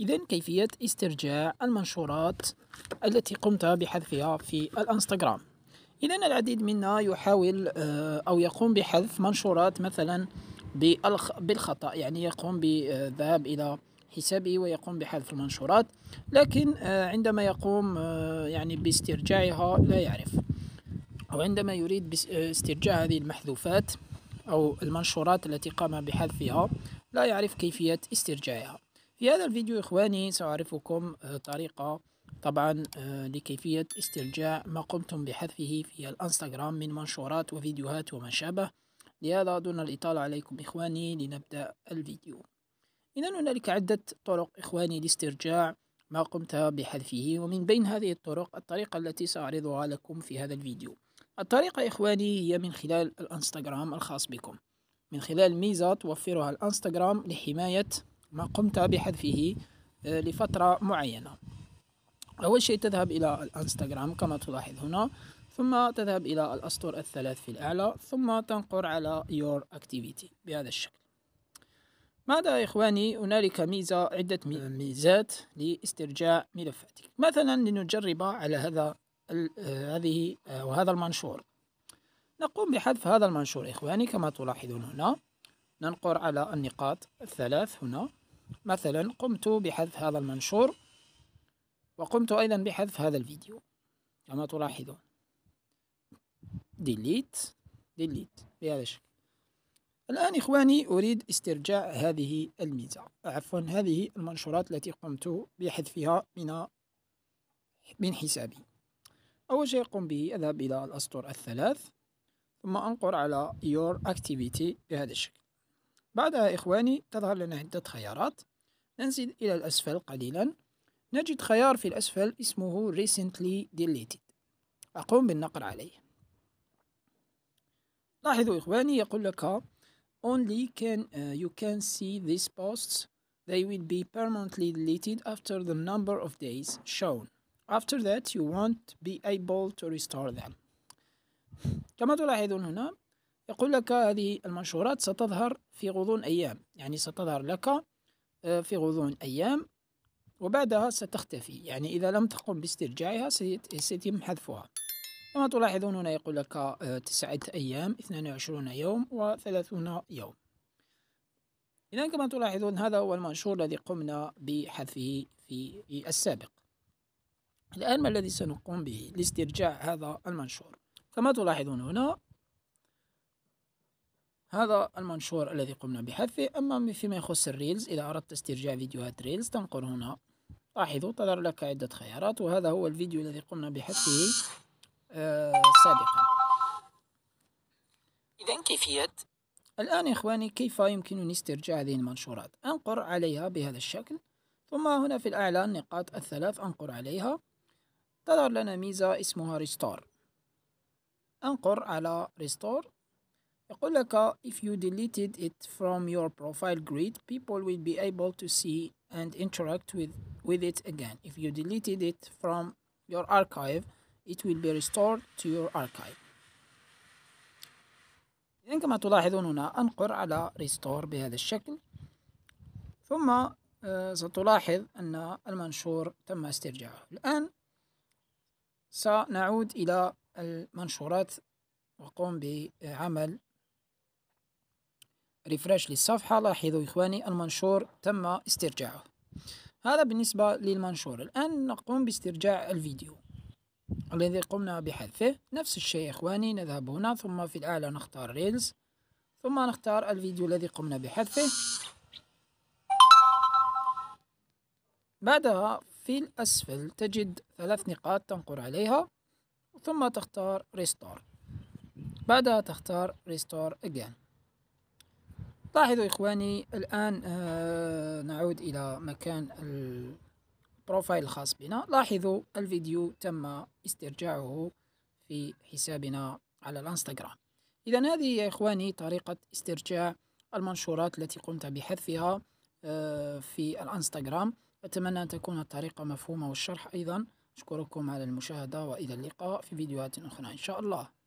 إذا كيفية استرجاع المنشورات التي قمت بحذفها في الانستغرام إذا العديد منا يحاول آه، أو يقوم بحذف منشورات مثلا بالخطأ يعني يقوم بالذهاب إلى حسابه ويقوم بحذف المنشورات لكن آه، عندما يقوم آه، يعني باسترجاعها لا يعرف أو عندما يريد استرجاع هذه المحذوفات أو المنشورات التي قام بحذفها لا يعرف كيفية استرجاعها في هذا الفيديو إخواني سأعرفكم آه، طريقة طبعا آه، لكيفية استرجاع ما قمتم بحذفه في الانستغرام من منشورات وفيديوهات وما شابه لهذا دون الإطالة عليكم إخواني لنبدأ الفيديو إذا هنالك عدة طرق إخواني لاسترجاع ما قمت بحذفه ومن بين هذه الطرق الطريقة التي سأعرضها لكم في هذا الفيديو الطريقة إخواني هي من خلال الانستغرام الخاص بكم من خلال ميزة توفرها الانستغرام لحماية ما قمت بحذفه آه، لفترة معينة أول شيء تذهب إلى الانستغرام كما تلاحظ هنا ثم تذهب إلى الأسطر الثلاث في الأعلى ثم تنقر على Your Activity بهذا الشكل ماذا يا إخواني هنالك ميزة عدة ميزات لاسترجاع ملفاتك مثلا لنجرب على هذا آه، هذه آه، وهذا المنشور نقوم بحذف هذا المنشور إخواني كما تلاحظون هنا ننقر على النقاط الثلاث هنا مثلا قمت بحذف هذا المنشور وقمت أيضا بحذف هذا الفيديو كما تلاحظون ديليت ديليت بهذا الشكل الآن إخواني أريد استرجاع هذه الميزة عفوا هذه المنشورات التي قمت بحذفها من من حسابي أول شيء أقوم به أذهب إلى الأسطر الثلاث ثم أنقر على your activity بهذا الشكل بعدها إخواني تظهر لنا عدة خيارات ننزل إلى الأسفل قليلا نجد خيار في الأسفل اسمه Recently Deleted أقوم بالنقر عليه لاحظوا إخواني يقول لك Only can uh, you can see these posts they will be permanently deleted after the number of days shown after that you won't be able to restore them كما تلاحظون هنا يقول لك هذه المنشورات ستظهر في غضون أيام يعني ستظهر لك آه، في غضون أيام وبعدها ستختفي يعني إذا لم تقم باسترجاعها سيتم حذفها كما تلاحظون هنا يقول لك آه، تسعة أيام 22 يوم و30 يوم إذا كما تلاحظون هذا هو المنشور الذي قمنا بحذفه في السابق الآن ما الذي سنقوم به لاسترجاع هذا المنشور كما تلاحظون هنا هذا المنشور الذي قمنا بحذفه أما فيما يخص الريلز إذا أردت استرجاع فيديوهات ريلز تنقر هنا لاحظوا تظهر لك عدة خيارات وهذا هو الفيديو الذي قمنا بحذفه آه سابقا إذا كيفية الآن يا إخواني كيف يمكنني استرجاع هذه المنشورات أنقر عليها بهذا الشكل ثم هنا في الأعلى النقاط الثلاث أنقر عليها تظهر لنا ميزة اسمها ريستور أنقر على ريستور يقول لك if you deleted it from your profile grid people will be able to see and interact with with it again if you deleted it from your archive it will be restored to your archive إذن كما تلاحظون هنا أنقر على restore بهذا الشكل ثم ستلاحظ أن المنشور تم استرجاعه الآن سنعود إلى المنشورات وقوم بعمل ريفرش للصفحة لاحظوا إخواني المنشور تم استرجاعه هذا بالنسبة للمنشور الآن نقوم باسترجاع الفيديو الذي قمنا بحذفه نفس الشيء إخواني نذهب هنا ثم في الأعلى نختار ريلز ثم نختار الفيديو الذي قمنا بحذفه بعدها في الأسفل تجد ثلاث نقاط تنقر عليها ثم تختار ريستور بعدها تختار ريستور again لاحظوا إخواني الآن آه نعود إلى مكان البروفايل الخاص بنا لاحظوا الفيديو تم استرجاعه في حسابنا على الانستغرام إذا هذه يا إخواني طريقة استرجاع المنشورات التي قمت بحذفها آه في الانستغرام أتمنى أن تكون الطريقة مفهومة والشرح أيضا أشكركم على المشاهدة وإلى اللقاء في فيديوهات أخرى إن شاء الله